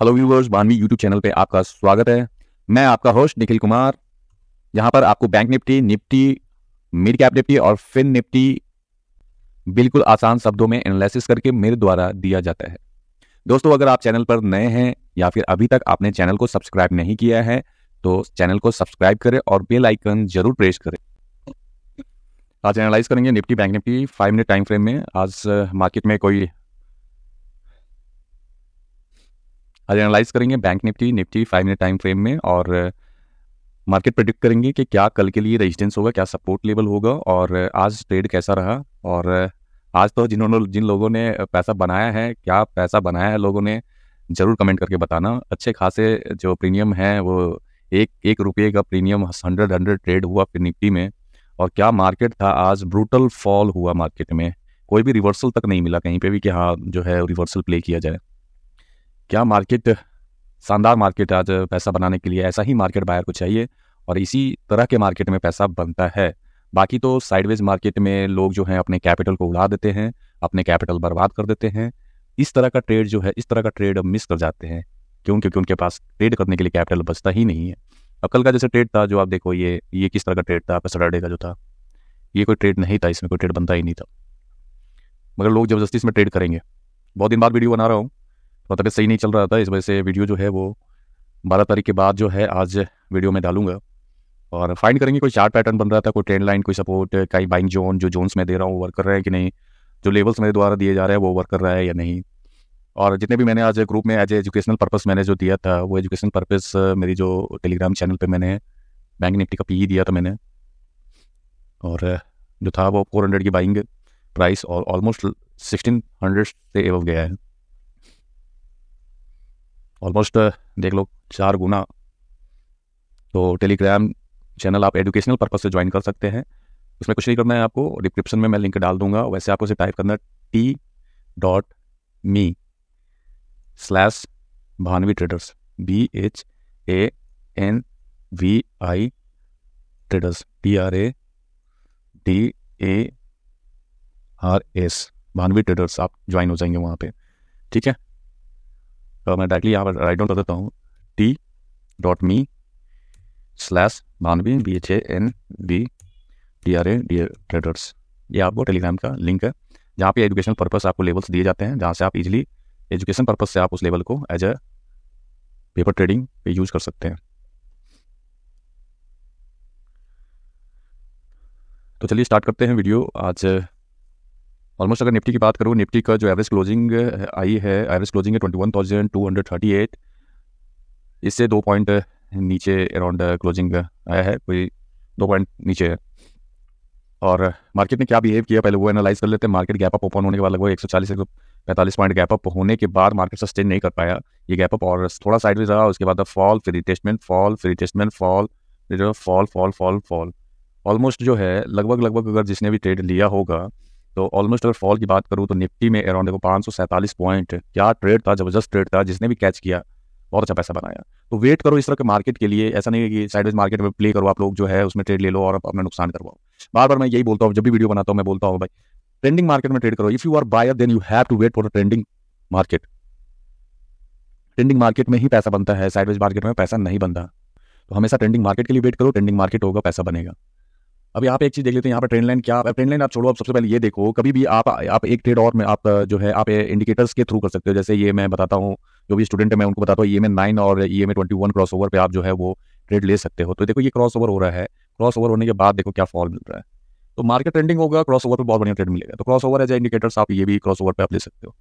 Hello viewers Banvi YouTube channel पे आपका स्वागत है मैं आपका होस्ट निखिल कुमार यहाँ पर आपको bank Nifty Nifty mid cap Nifty और फिन निफ्टी बिल्कुल आसान शब्दों में एनालिसिस करके मेरे द्वारा दिया जाता है दोस्तों अगर आप चैनल पर नए हैं या फिर अभी तक आपने चैनल को सब्सक्राइब नहीं किया है तो चैनल को सब्सक्राइब करें और बेल आइकन जरूर प्रेस करें आज एनालाइज करेंगे Nifty bank Nifty five minute time frame में आज मार्केट में कोई आज एनालाइज करेंगे bank Nifty Nifty five minute time frame में और मार्केट प्रेडिक्ट करेंगे कि क्या कल के लिए रेजिस्टेंस होगा क्या सपोर्ट लेवल होगा और आज ट्रेड कैसा रहा और आज तो जिन्होंने जिन लोगों ने पैसा बनाया है क्या पैसा बनाया है लोगों ने ज़रूर कमेंट करके बताना अच्छे खासे जो प्रीमियम है वो एक एक रुपये का प्रीमियम हंड्रेड हंड्रेड ट्रेड हुआ फिर निफ्टी में और क्या मार्केट था आज ब्रूटल फॉल हुआ मार्केट में कोई भी रिवर्सल तक नहीं मिला कहीं पे भी कि हाँ जो है रिवर्सल प्ले किया जाए क्या मार्केट शानदार मार्केट आज पैसा बनाने के लिए ऐसा ही मार्केट बायर को चाहिए और इसी तरह के मार्केट में पैसा बनता है बाकी तो साइडवेज मार्केट में लोग जो हैं अपने कैपिटल को उड़ा देते हैं अपने कैपिटल बर्बाद कर देते हैं इस तरह का ट्रेड जो है इस तरह का ट्रेड मिस कर जाते हैं क्यों क्योंकि उनके पास ट्रेड करने के लिए कैपिटल बचता ही नहीं है अब कल का जैसे ट्रेड था जो आप देखो ये ये किस तरह का ट्रेड था आपका सैटरडे का जो था ये कोई ट्रेड नहीं था इसमें कोई ट्रेड बनता ही नहीं था मगर लोग जबरदस्ती इसमें ट्रेड करेंगे बहुत दिन बाद वीडियो बना रहा हूँ थोड़ा मतलब तबियत सही नहीं चल रहा था इस वजह से वीडियो जो है वो बारह तारीख के बाद जो है आज वीडियो में डालूंगा और फाइंड करेंगे कोई चार्ट पैटर्न बन रहा था कोई ट्रेंड लाइन कोई सपोर्ट कई बाइंग जोन जो जोन्स में दे रहा हूँ वर्क कर रहे हैं कि नहीं जो लेवल्स मेरे द्वारा दिए जा रहे हैं वो वर्क कर रहा है या नहीं और जितने भी मैंने आज ग्रुप में एज एजुकेशनल पर्पस मैंने जो दिया था वो एजुकेशन पर्पस मेरी जो टेलीग्राम चैनल पे मैंने बैंक निफ्टी का पी e दिया था मैंने और जो था वो फोर हंड्रेड की बाइंग प्राइस और ऑलमोस्ट सिक्सटीन हंड्रेड से एवव गया है ऑलमोस्ट uh, देख लो चार गुना तो टेलीग्राम चैनल आप एजुकेशनल पर्पज से ज्वाइन कर सकते हैं उसमें कुछ नहीं करना है आपको डिस्क्रिप्शन में मैं लिंक डाल दूंगा वैसे आपको उसे टाइप करना T dot me slash Bhanvi traders B H A N V I traders T R A D A R S Bhanvi traders आप ज्वाइन हो जाएंगे वहाँ पे ठीक है तो मैं डायरेक्टली यहाँ पर राइट डाउन कर देता हूँ T dot me slash Manvi B H A N V D R A D traders ये आपको टेलीग्राम का लिंक है जहाँ पे एजुकेशन पर्पस आपको लेवल्स दिए जाते हैं जहाँ से आप इजीली एजुकेशन पर्पस से आप उस लेवल को एज ए पेपर ट्रेडिंग पे यूज कर सकते हैं तो चलिए स्टार्ट करते हैं वीडियो आज ऑलमोस्ट अगर निफ्टी की बात करूँ निफ्टी का जो एवरेज क्लोजिंग uh, आई है एवरेज क्लोजिंग है twenty one thousand two hundred thirty eight इससे दो पॉइंट uh, नीचे अराउंड क्लोजिंग uh, आया है कोई दो पॉइंट नीचे है और मार्केट ने क्या बिहेव किया पहले वो एनालाइज कर लेते हैं मार्केट गैप अप ओपन होने के बाद लगभग एक सौ चालीस एक सौ पैंतालीस पॉइंट गैप अप होने के बाद मार्केट सस्टेन नहीं कर पाया ये गैप अप और थोड़ा साइड में रहा उसके बाद फॉल फिर रिटेस्टमेंट फॉल फिर रिटेस्टमेंट फॉल फिर fall fall fall fall almost जो है लगभग लगभग अगर जिसने भी ट्रेड लिया होगा तो ऑलमोस्ट अगर फॉल की बात करूँ तो निफ्टी में अराउंड देखो पाँच पॉइंट क्या ट्रेड था जबरदस्त ट्रेड था जिसने भी कैच किया बहुत अच्छा पैसा बनाया तो वेट करो इस तरह के मार्केट के लिए ऐसा नहीं है कि साइडवेज मार्केट में प्ले करो आप लोग जो है उसमें ट्रेड ले लो और अपना नुकसान करवाओ बार बार मैं यही बोलता हूँ जब भी वीडियो बनाता हूँ मैं बोलता हूँ भाई ट्रेंडिंग मार्केट में ट्रेड करो if you are buyer then you have to wait for trending market trending market में ही पैसा बनता है साइडवेज मार्केट में पैसा नहीं बनता तो हमेशा ट्रेंडिंग मार्केट के लिए वेट करो ट्रेंडिंग मार्केट होगा पैसा बनेगा अब यहाँ पे एक चीज देख लेते हैं यहाँ पे ट्रेंड लाइन क्या ट्रेंड लाइन आप छोड़ो आप सबसे पहले ये देखो कभी भी आप आप एक ट्रेड और में आप जो है आप इंडिकेटर्स के थ्रू कर सकते हो जैसे ये मैं बताता हूँ जो भी स्टूडेंट है मैं उनको बताता हूँ ये में नाइन और ये में ट्वेंटी वन क्रॉस ओवर पे आप जो है वो ट्रेड ले सकते हो तो देखो ये क्रॉस ओवर हो रहा है क्रॉस ओवर होने के बाद देखो क्या फॉल मिल रहा है तो मार्केट ट्रेंडिंग होगा क्रॉस ओवर पर बहुत बढ़िया ट्रेड मिलेगा तो क्रॉस ओवर एज इंडिकेटर्स आप ये भी क्रॉस ओवर पर आप ले सकते हो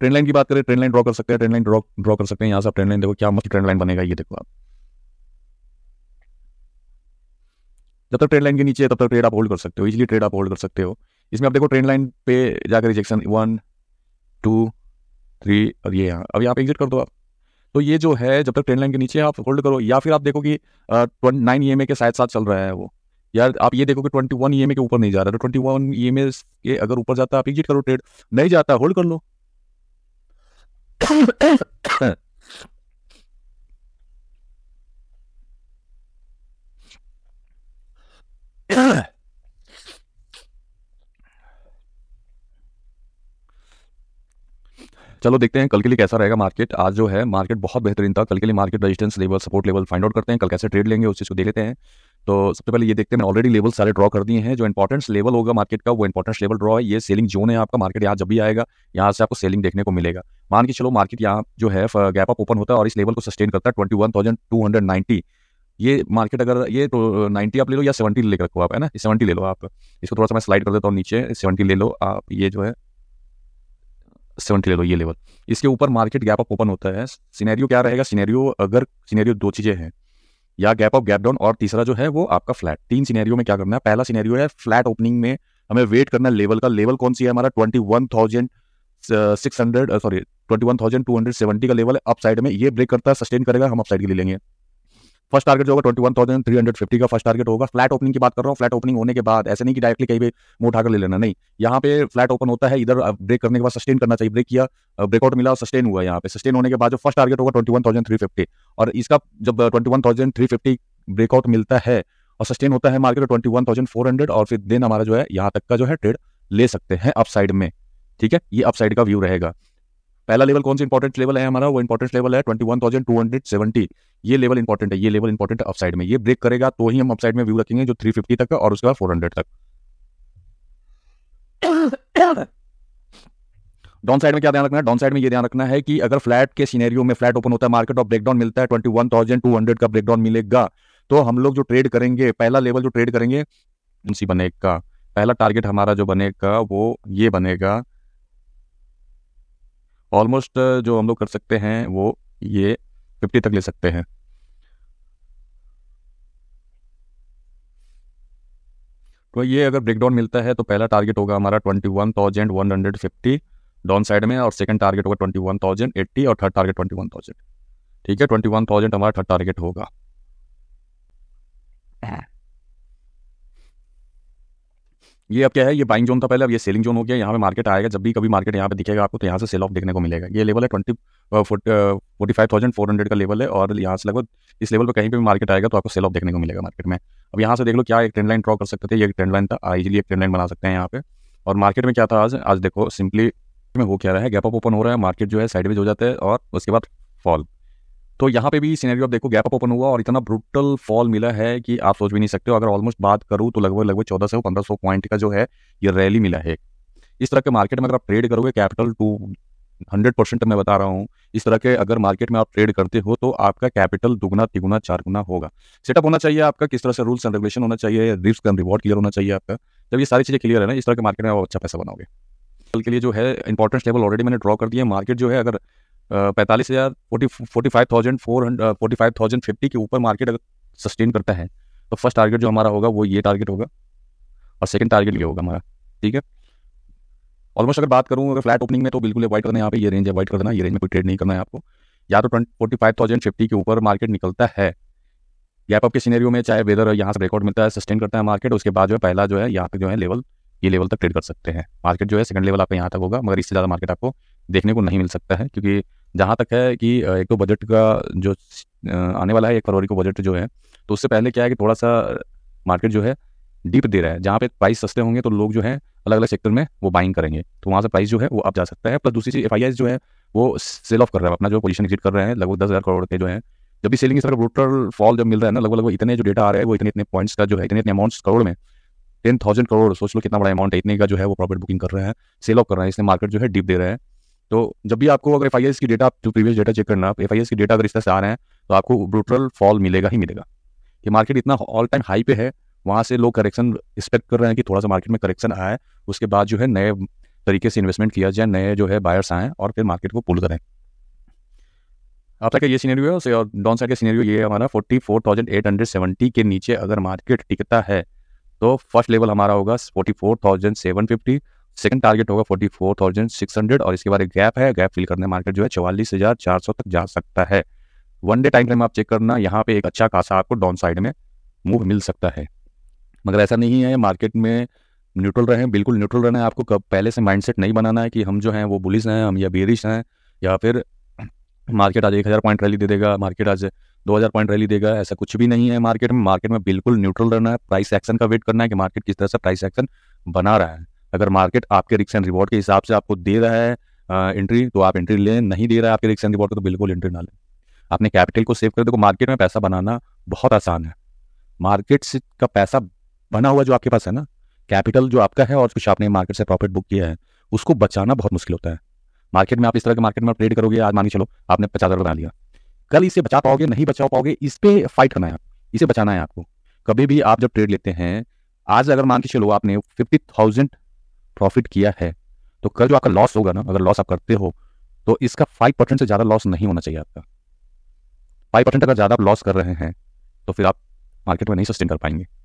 ट्रेंड लाइन की बात करें ट्रेंड लाइन ड्रॉ कर सकते हैं ट्रेंड लाइन ड्रॉ ड्रॉ कर सकते हैं यहाँ से आप ट्रेंड लाइन देखो क्या मस्त ट्रेंड लाइन बनेगा ये देखो आप जब तक ट्रेन लाइन के नीचे तब तक ट्रेड आप होल्ड कर सकते हो इजिली ट्रेड आप होल्ड कर सकते हो इसमें आप देखो ट्रेंड लाइन पे जाकर रिजेक्शन वन टू थ्री और ये यहाँ अब यहाँ पे एग्जिट कर दो आप तो ये जो है जब तक ट्रेंड लाइन के नीचे आप होल्ड करो या फिर आप देखो कि नाइन ई के साथ साथ चल रहा है वो यार आप ये देखो कि ट्वेंटी वन ई के ऊपर नहीं जा रहा है तो ट्वेंटी वन के अगर ऊपर जाता है आप एग्जिट करो ट्रेड नहीं जाता होल्ड कर लो चलो देखते हैं कल के लिए कैसा रहेगा मार्केट आज जो है मार्केट बहुत बेहतरीन था कल के लिए market resistance level support level find out करते हैं कल कैसे ट्रेड लेंगे उस चीज़ को देख लेते हैं तो सबसे पहले ये देखते हैं ऑलरेडी लेवल सारे ड्रॉ कर दिए हैं जो इंपॉर्टेंस लेवल होगा मार्केट का वो इंपॉर्टेंस लेवल ड्रॉ है ये सेलिंग जोन है आपका मार्केट यहाँ जब भी आएगा यहाँ से आपको सेलिंग देखने को मिलेगा मान के चलो मार्केट यहाँ जो है गैप अप ओपन होता है और इस लेवल को सस्टेन करता है twenty one thousand two hundred ninety ये मार्केट अगर ये तो नाइन्टी आप ले लो या सेवेंटी ले रखो आप है ना सेवेंटी ले लो आप इसको थोड़ा सा मैं स्लाइड कर देता हूँ नीचे सेवेंटी ले लो आप ये जो है सेवेंटी ले लो ये लेवल इसके ऊपर मार्केट गैप अप ओपन होता है सिनेरियो क्या रहेगा सिनेरियो अगर सिनेरियो दो चीज़ें हैं या गैप अप गैप डाउन और तीसरा जो है वो आपका फ्लैट तीन सीनेरियो में क्या करना है पहला सीनेरियो है फ्लैट ओपनिंग में हमें वेट करना है लेवल का लेवल कौन सी है हमारा twenty one thousand six hundred sorry twenty one thousand two hundred seventy का लेवल है अप साइड में ये ब्रेक करता है सस्टेन करेगा हम अप साइड के लिए लेंगे फर्स्ट टारगेट जो होगा twenty one thousand three hundred fifty का फर्स्ट टारगेट होगा फ्लैट ओपनिंग की बात कर रहा हूँ फ्लैट ओपनिंग होने के बाद ऐसे नहीं कि डायरेक्टली कहीं भी मुंह उठाकर ले लेना नहीं यहाँ पे फ्लैट ओपन होता है इधर ब्रेक करने के बाद सस्टेन करना चाहिए ब्रेक किया ब्रेकआउट मिला सस्टेन हुआ यहाँ पे सस्टेन होने के बाद जो फर्स्ट टारगेट होगा twenty one thousand three fifty और इसका जब twenty one thousand three fifty breakout मिलता है और सस्टेन होता है market twenty one thousand four hundred और फिर देन हमारा जो है यहाँ तक का जो है ट्रेड ले सकते हैं अपसाइड में ठीक है ये अपसाइड का व्यू रहेगा पहला लेवल कौन सा इंपॉर्टेंट लेवल है हमारा वो इंपॉर्टेंट लेवल है twenty one thousand two hundred seventy ये लेवल इंपॉर्टेंट है ये लेवल इंपॉर्टेंट अपसाइड में ये ब्रेक करेगा तो ही हम अपसाइड में व्यू रखेंगे जो थ्री फिफ्टी तक और बाद फोर हंड्रेड तक डाउन साइड में क्या ध्यान रखना है डाउन साइड में ये ध्यान रखना है कि अगर फ्लैट के सीनेरियो में फ्लैट ओपन होता है मार्केट और ब्रेकडाउन मिलता है twenty one thousand two hundred का ब्रेकडाउन मिलेगा तो हम लोग जो ट्रेड करेंगे पहला लेवल जो ट्रेड करेंगे उनसी बनेगा पहला टारगेट हमारा जो बनेगा वो ये बनेगा ऑलमोस्ट uh, जो हम लोग कर सकते हैं वो ये फिफ्टी तक ले सकते हैं तो ये अगर ब्रेकडाउन मिलता है तो पहला टारगेट होगा हमारा twenty one thousand one hundred fifty downside में और सेकंड टारगेट होगा ट्वेंटी वन थाउजेंड एट्टी और third target twenty one thousand ठीक है ट्वेंटी वन थाउजेंड हमारा थर्ड टारगेट होगा हाँ। ये अब क्या है ये बाइंग जोन था पहले अब ये सेलिंग जोन हो गया यहाँ पे मार्केट आएगा जब भी कभी मार्केट यहाँ पे दिखेगा आपको तो यहाँ से सेल ऑफ देखने को मिलेगा ये लेवल है twenty forty five thousand four hundred का लेवल है और यहाँ से लगभग इस लेवल पर कहीं पे भी मार्केट आएगा तो आपको सेल ऑफ देखने को मिलेगा मार्केट में अब यहाँ से देख लो क्या एक ट्रेंड लाइन ड्रॉ कर सकते थे ये ट्रेंड लाइन था इजिली एक ट्रेंड लाइन बना सकते हैं यहाँ पे और मार्केट में क्या था आज आज देखो सिंपली में हो क्या रहा है गैप अप ओपन हो रहा है मार्केट जो है साइडवेज हो जाता है और उसके बाद फॉल तो यहाँ पे भी सीनरी आप देखो गैप अप ओपन हुआ और इतना ब्रूटल फॉल मिला है कि आप सोच भी नहीं सकते हो अगर ऑलमोस्ट बात करूँ तो लगभग लगभग चौदह सौ पंद्रह सौ पॉइंट का जो है ये रैली मिला है इस तरह के मार्केट में अगर आप ट्रेड करोगे कैपिटल टू हंड्रेड परसेंट मैं बता रहा हूँ इस तरह के अगर मार्केट में आप ट्रेड करते हो तो आपका कैपिटल दुगुना तिगुना चार गुना होगा सेटअप होना चाहिए आपका किस तरह से रूल्स एंड रेगुलेशन होना चाहिए रिस्क एंड रिवॉर्ड क्लियर होना चाहिए आपका जब ये सारी चीज़ें क्लियर है ना इस तरह के मार्केट में आप अच्छा पैसा बनाओगे कल के लिए जो है इंपॉर्टेंस लेवल ऑलरेडी मैंने ड्रॉ कर दिया मार्केट जो है अगर पैंतालीस हज़ार forty forty five thousand four hundred forty five thousand fifty के ऊपर मार्केट अगर सस्टेन करता है तो फर्स्ट टारगेट जो हमारा होगा वो ये टारगेट होगा और सेकंड टारगेट ये होगा हमारा ठीक है ऑलमोस्ट अगर बात करूँ अगर फ्लैट ओपनिंग में तो बिल्कुल अवॉइड करना है यहाँ पे ये रेंज अवॉइड करना ये रेंज में कोई ट्रेड नहीं करना है आपको या तो twenty forty five thousand fifty के ऊपर मार्केट निकलता है गैप अप के में चाहे वेदर यहाँ से रिकॉर्ड मिलता है सस्टेन करता है मार्केट उसके बाद जो है पहला जो है यहाँ पे जो है लेवल ये लेवल तक ट्रेड कर सकते हैं मार्केट जो है सेकंड लेवल आपका यहाँ तक होगा मगर इससे ज़्यादा मार्केट आपको देखने को नहीं मिल सकता है क्योंकि जहाँ तक है कि एक तो बजट का जो आने वाला है एक फरवरी को बजट जो है तो उससे पहले क्या है कि थोड़ा सा मार्केट जो है डीप दे रहा है जहाँ पे प्राइस सस्ते होंगे तो लोग जो है अलग अलग सेक्टर में वो बाइंग करेंगे तो वहाँ से प्राइस जो है वो अप जा सकता है प्लस दूसरी चीज़ एफ जो है वो सेल ऑफ कर रहा है अपना जो पोजीशन एग्जिट कर रहे हैं लगभग दस हज़ार करोड़ के जो है जब भी सेलिंग के टोटल फॉल जब मिल रहा है ना लगभग लगभग इतने जो डेटा आ रहा है वो इतने इतने पॉइंट्स का जो है इतने इतने अमाउंट्स करोड़ में टेन थाउजेंड करोड़ सोच लो कितना बड़ा अमाउंट है इतने का जो है वो प्रॉफिट बुकिंग कर रहे हैं सेल ऑफ कर रहे हैं इसलिए मार्केट जो है डीप दे रहा है तो जब भी आपको अगर एफ आई एस की डेटा जो प्रीवियस डेटा चेक करना एफ आई एस की डेटा अगर इस तरह से आ रहे हैं तो आपको ब्रूटल फॉल मिलेगा ही मिलेगा कि मार्केट इतना ऑल टाइम हाई पे है वहाँ से लोग करेक्शन एक्सपेक्ट कर रहे हैं कि थोड़ा सा मार्केट में करेक्शन आया है उसके बाद जो है नए तरीके से इन्वेस्टमेंट किया जाए नए जो है बायर्स आएँ और फिर मार्केट को पुल करें आप तक ये सीनरियो है और डाउन साइड का सीनेरियो ये हमारा forty four thousand eight hundred seventy के नीचे अगर मार्केट टिकता है तो फर्स्ट लेवल हमारा होगा forty four thousand seven fifty second target होगा forty four thousand six hundred और इसके बाद एक गैप है गैप फिल करने मार्केट जो है चवालीस हजार चार सौ तक जा सकता है वन डे टाइम फ्रेम आप चेक करना यहाँ पे एक अच्छा खासा आपको डाउन साइड में मूव मिल सकता है मगर ऐसा नहीं है मार्केट में न्यूट्रल रहे बिल्कुल न्यूट्रल रहना है आपको कब पहले से माइंडसेट नहीं बनाना है कि हम जो हैं वो बुलिस हैं हम या बेरिश हैं या फिर मार्केट आज एक हज़ार पॉइंट रैली दे देगा मार्केट आज दो हज़ार पॉइंट रैली देगा ऐसा कुछ भी नहीं है मार्केट में मार्केट में बिल्कुल न्यूट्रल रहना है प्राइस एक्शन का वेट करना है कि मार्केट किस तरह से प्राइस एक्शन बना रहा है अगर मार्केट आपके रिक्स एंड रिवॉर्ड के हिसाब से आपको दे रहा है एंट्री तो आप एंट्री लें नहीं दे रहा है आपके रिक्स एंड रिवॉर्ड तो बिल्कुल एंट्री ना लें अपने कैपिटल को सेव कर देखो मार्केट में पैसा बनाना बहुत आसान है मार्केट का पैसा बना हुआ जो आपके पास है ना कैपिटल जो आपका है और कुछ आपने मार्केट से प्रॉफिट बुक किया है उसको बचाना बहुत मुश्किल होता है मार्केट में आप इस तरह के मार्केट में ट्रेड करोगे आज के चलो आपने पचास हज़ार बना लिया कल इसे बचा पाओगे नहीं बचा पाओगे इस पर फाइट करना है इसे बचाना है आपको कभी भी आप जब ट्रेड लेते हैं आज अगर मान के चलो आपने फिफ्टी थाउजेंड प्रॉफिट किया है तो कल जो आपका लॉस होगा ना अगर लॉस आप करते हो तो इसका फाइव परसेंट से ज़्यादा लॉस नहीं होना चाहिए आपका फाइव परसेंट अगर ज़्यादा आप लॉस कर रहे हैं तो फिर आप मार्केट में नहीं सस्टेन कर पाएंगे